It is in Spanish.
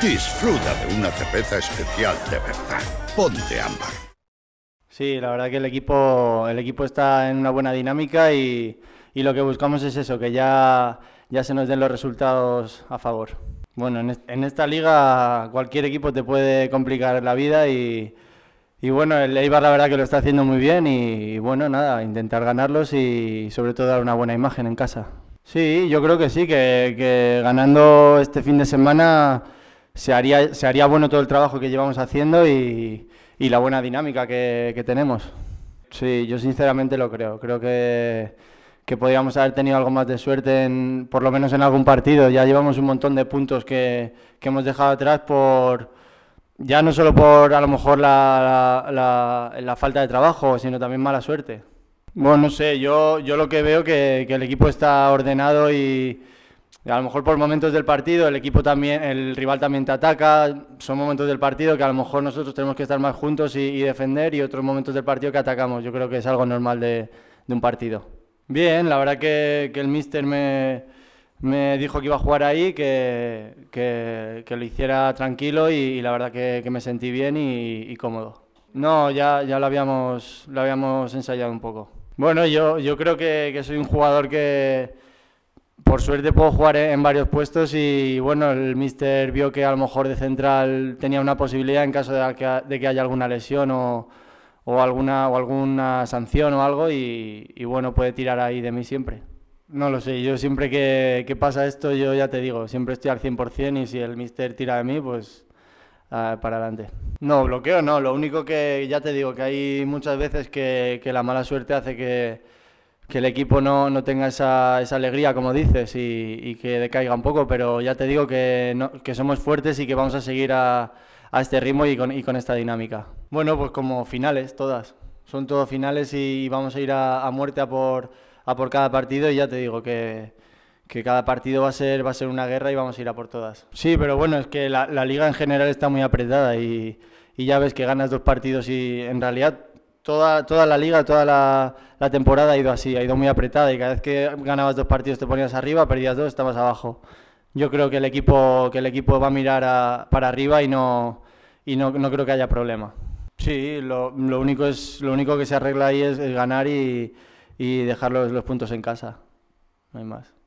Disfruta de una cerveza especial de verdad. Ponte ámbar. Sí, la verdad que el equipo, el equipo está en una buena dinámica y, lo que buscamos es eso, que ya, ya se nos den los resultados a favor. Bueno, en, esta liga cualquier equipo te puede complicar la vida y, bueno, el Eibar la verdad que lo está haciendo muy bien y, bueno, nada, intentar ganarlos y sobre todo dar una buena imagen en casa. Sí, yo creo que sí, que, que ganando este fin de semana se haría, bueno todo el trabajo que llevamos haciendo y, la buena dinámica que, tenemos. Sí, yo sinceramente lo creo. Creo que, podríamos haber tenido algo más de suerte, por lo menos en algún partido. Ya llevamos un montón de puntos que, hemos dejado atrás por, ya no solo por a lo mejor la, falta de trabajo, sino también mala suerte. Bueno, no sé, yo, yo lo que veo es que el equipo está ordenado y, a lo mejor por momentos del partido el equipo también, el rival también te ataca, son momentos del partido que a lo mejor nosotros tenemos que estar más juntos y, defender y otros momentos del partido que atacamos. Yo creo que es algo normal de, un partido. Bien, la verdad que, el míster me, me, dijo que iba a jugar ahí, que, que, lo hiciera tranquilo y, la verdad que, me sentí bien y, cómodo. No, ya, ya lo, habíamos, lo habíamos ensayado un poco. Bueno, yo, yo creo que soy un jugador que por suerte puedo jugar en varios puestos y bueno, el mister vio que a lo mejor de central tenía una posibilidad en caso de que, haya alguna lesión o, alguna, o alguna sanción o algo y, bueno, puede tirar ahí de mí siempre. No lo sé, yo siempre que, pasa esto, yo ya te digo, siempre estoy al 100% y si el mister tira de mí, pues ah, para adelante. No, bloqueo no, lo único que ya te digo, que hay muchas veces que la mala suerte hace que que el equipo no, tenga esa, esa, alegría, como dices, y, que decaiga un poco, pero ya te digo que, que somos fuertes y que vamos a seguir a, este ritmo y con, y con, esta dinámica. Bueno, pues como finales, todas. Son todos finales y vamos a ir a, muerte a por, a por cada partido y ya te digo que, cada partido va a ser va a ser una guerra y vamos a ir a por todas. Sí, pero bueno, es que la, liga en general está muy apretada y, y, ya ves que ganas dos partidos y en realidad toda, la liga, toda la, temporada ha ido así, ha ido muy apretada y cada vez que ganabas dos partidos te ponías arriba, perdías dos, estabas abajo. Yo creo que el equipo, que el equipo va a mirar para arriba y no, creo que haya problema. Sí, lo, único es, lo único que se arregla ahí es, ganar y, y dejar los, los puntos en casa. No hay más.